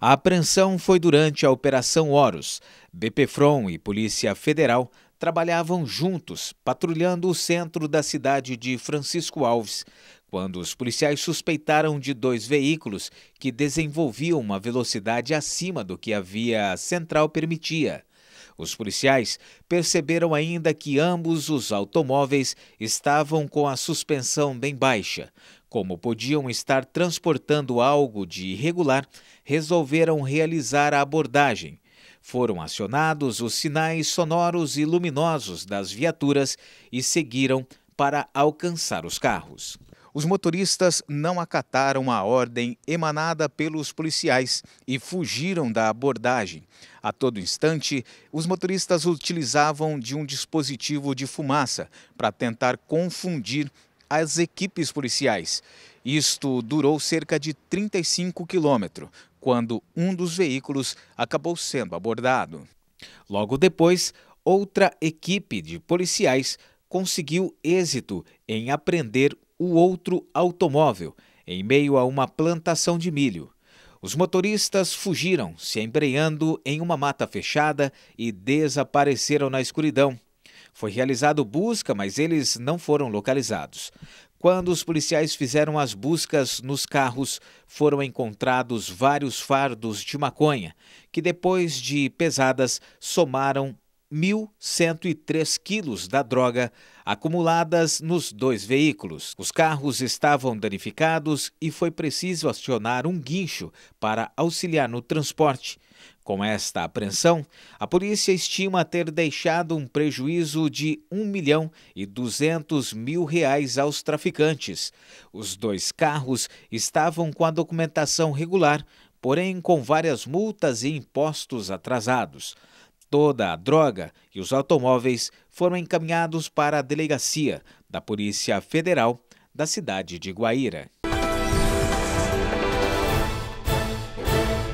A apreensão foi durante a Operação Horus. BPFROM e Polícia Federal trabalhavam juntos, patrulhando o centro da cidade de Francisco Alves, quando os policiais suspeitaram de dois veículos que desenvolviam uma velocidade acima do que a via central permitia. Os policiais perceberam ainda que ambos os automóveis estavam com a suspensão bem baixa. Como podiam estar transportando algo de irregular, resolveram realizar a abordagem. Foram acionados os sinais sonoros e luminosos das viaturas e seguiram para alcançar os carros. Os motoristas não acataram a ordem emanada pelos policiais e fugiram da abordagem. A todo instante, os motoristas utilizavam de um dispositivo de fumaça para tentar confundir as equipes policiais. Isto durou cerca de 35 quilômetros, quando um dos veículos acabou sendo abordado. Logo depois, outra equipe de policiais conseguiu êxito em apreender o outro automóvel, em meio a uma plantação de milho. Os motoristas fugiram, se embreando em uma mata fechada e desapareceram na escuridão. Foi realizado busca, mas eles não foram localizados. Quando os policiais fizeram as buscas nos carros, foram encontrados vários fardos de maconha, que depois de pesadas somaram 1.103 quilos da droga acumuladas nos dois veículos. Os carros estavam danificados e foi preciso acionar um guincho para auxiliar no transporte. Com esta apreensão, a polícia estima ter deixado um prejuízo de 1 milhão e 200 mil reais aos traficantes. Os dois carros estavam com a documentação regular, porém com várias multas e impostos atrasados. Toda a droga e os automóveis foram encaminhados para a delegacia da Polícia Federal da cidade de Guaíra.